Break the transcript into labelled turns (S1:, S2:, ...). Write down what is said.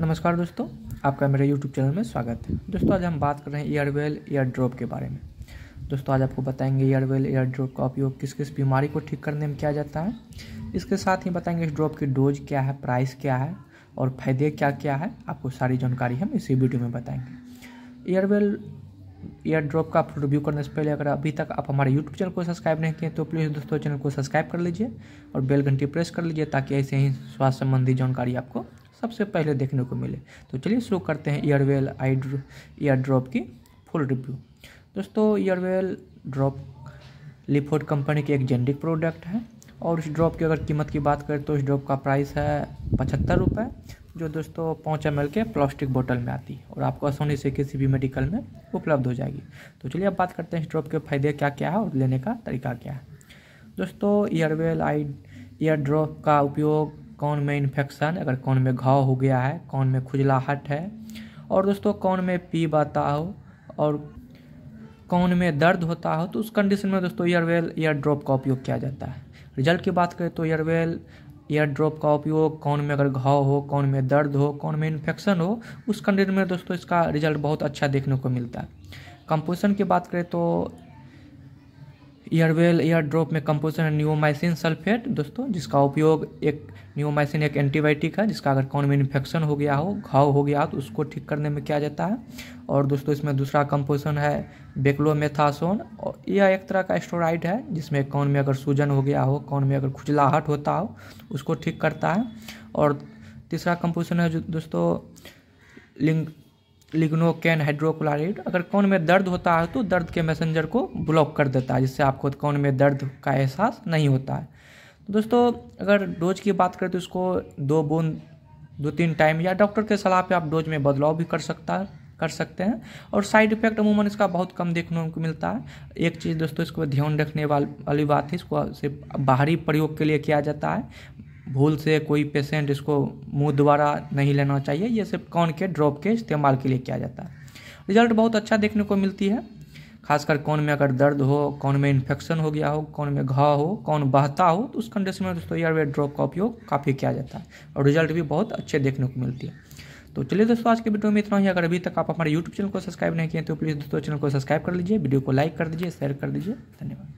S1: नमस्कार दोस्तों आपका मेरे YouTube चैनल में स्वागत है दोस्तों आज हम बात कर रहे हैं ईयरवेल ईयर ड्रॉप के बारे में दोस्तों आज आपको बताएंगे ईयरवेल ईयर ड्रॉप का उपयोग किस किस बीमारी को ठीक करने में किया जाता है इसके साथ ही बताएंगे इस ड्रॉप की डोज क्या है प्राइस क्या है और फायदे क्या क्या है आपको सारी जानकारी हम इसी वीडियो में बताएंगे ईयरवेल ईयर ड्रॉप का रिव्यू करने से पहले अगर अभी तक आप हमारे यूट्यूब चैनल को सब्सक्राइब नहीं किए तो प्लीज़ दोस्तों चैनल को सब्सक्राइब कर लीजिए और बेल घंटी प्रेस कर लीजिए ताकि ऐसे ही स्वास्थ्य संबंधी जानकारी आपको सबसे पहले देखने को मिले तो चलिए शुरू करते हैं ईयरवेल आई ईयर ड्रॉप की फुल रिव्यू दोस्तों ईयरवेल ड्रॉप लिफोर्ड कंपनी की एक जेनरिक प्रोडक्ट है और इस ड्रॉप की अगर कीमत की बात करें तो इस ड्रॉप का प्राइस है पचहत्तर रुपये जो दोस्तों पाँच एम के प्लास्टिक बोतल में आती है और आपको आसानी से किसी भी मेडिकल में उपलब्ध हो जाएगी तो चलिए अब बात करते हैं इस ड्रॉप के फायदे क्या क्या है और लेने का तरीका क्या है दोस्तों ईयरवेल आई ईयर ड्रॉप का उपयोग कौन में इन्फेक्शन अगर कौन में घाव हो गया है कौन में खुजलाहट है और दोस्तों कौन में पी बाता हो और कौन में दर्द होता हो तो उस कंडीशन में दोस्तों ईयरवेल ईयर ड्रॉप का उपयोग किया जाता है रिजल्ट की बात करें तो ईयरवेल ईयर ड्रॉप का उपयोग कौन में अगर घाव हो कौन में दर्द हो कौन में इन्फेक्शन हो उस कंडीशन में दोस्तों इसका रिजल्ट बहुत अच्छा देखने को मिलता है कंपोजिशन की बात करें तो ईयरवेल ईयर ड्रॉप में कंपोजिशन है न्यूमाइसिन सल्फेट दोस्तों जिसका उपयोग एक न्यूमाइसिन एक एंटीबायोटिक है जिसका अगर कौन में इन्फेक्शन हो गया हो घाव हो गया हो तो उसको ठीक करने में किया जाता है और दोस्तों इसमें दूसरा कंपोजिशन है बेक्लोमेथासोन और यह एक तरह का स्टोराइड है जिसमें कौन में अगर सूजन हो गया हो कौन में अगर खुजलाहट होता हो उसको ठीक करता है और तीसरा कंपोजिशन है जो दोस्तों लिंक लिग्नोकैन हाइड्रोक्लोराइड अगर कौन में दर्द होता है तो दर्द के मैसेंजर को ब्लॉक कर देता है जिससे आपको कौन में दर्द का एहसास नहीं होता है तो दोस्तों अगर डोज की बात करें तो इसको दो बूंद दो तीन टाइम या डॉक्टर के सलाह पे आप डोज में बदलाव भी कर सकता है कर सकते हैं और साइड इफेक्ट अमूमन इसका बहुत कम देखने को मिलता है एक चीज़ दोस्तों इसको ध्यान रखने वाली बात है इसको सिर्फ बाहरी प्रयोग के लिए किया जाता है भूल से कोई पेशेंट इसको मुंह द्वारा नहीं लेना चाहिए ये सिर्फ कौन के ड्रॉप के इस्तेमाल के लिए किया जाता है रिजल्ट बहुत अच्छा देखने को मिलती है खासकर कौन में अगर दर्द हो कौन में इन्फेक्शन हो गया हो कौन में घाव हो कौन बहता हो तो उस कंडीशन में दोस्तों एयरवे ड्रॉप का उपयोग काफ़ी किया जाता है और रिजल्ट भी बहुत अच्छे देखने को मिलती है तो चलिए दोस्तों आज के वीडियो में इतना ही अगर अभी तक आप हमारे यूट्यूब चैनल को सब्सक्राइब नहीं किए तो प्लीज़ दोस्तों चैनल को सब्सक्राइब कर लीजिए वीडियो को लाइक कर दीजिए शेयर कर दीजिए धन्यवाद